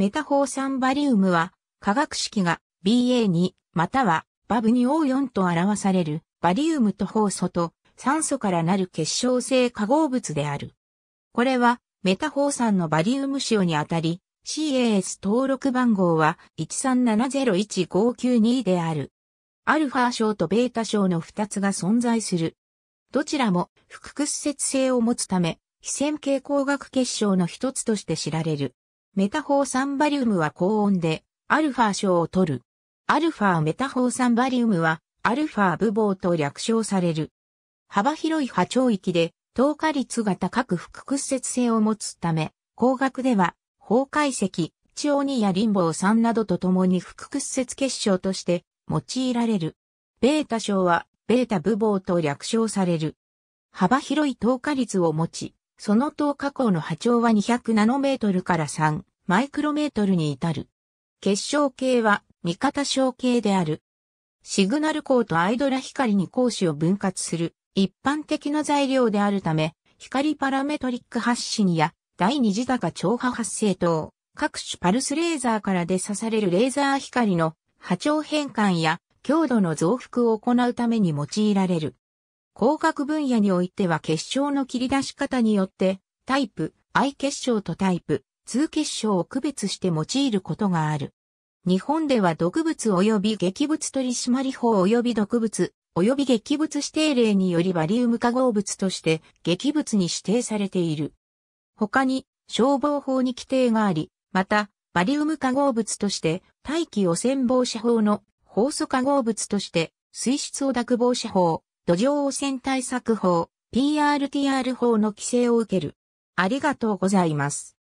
メタホー酸バリウムは、化学式が BA2 またはバブ 2O4 と表されるバリウムとホウ素と酸素からなる結晶性化合物である。これはメタホー酸のバリウム塩にあたり、CAS 登録番号は1 3 7 0 1 5 9 2である。アルファ賞とベータ賞の2つが存在する。どちらも複屈折性を持つため、非線形光学結晶の一つとして知られる。メタホー酸バリウムは高温で、アルファ賞を取る。アルファメタホー酸バリウムは、アルファブボと略称される。幅広い波長域で、透過率が高く複屈折性を持つため、光学では、法解析、チオニやリンボー酸などと共に複屈折結晶として用いられる。ベータ賞は、ベータブボと略称される。幅広い透過率を持ち、その等下降の波長は200ナノメートルから3マイクロメートルに至る。結晶系は味方小系である。シグナル光とアイドラ光に光子を分割する一般的な材料であるため、光パラメトリック発信や第二次高超波発生等、各種パルスレーザーからで刺されるレーザー光の波長変換や強度の増幅を行うために用いられる。工学分野においては結晶の切り出し方によって、タイプ I 結晶とタイプ2結晶を区別して用いることがある。日本では毒物及び劇物取締法及び毒物及び劇物指定例によりバリウム化合物として劇物に指定されている。他に消防法に規定があり、またバリウム化合物として大気汚染防止法の放素化合物として水質汚濁防止法、土壌汚染対策法、PRTR 法の規制を受ける。ありがとうございます。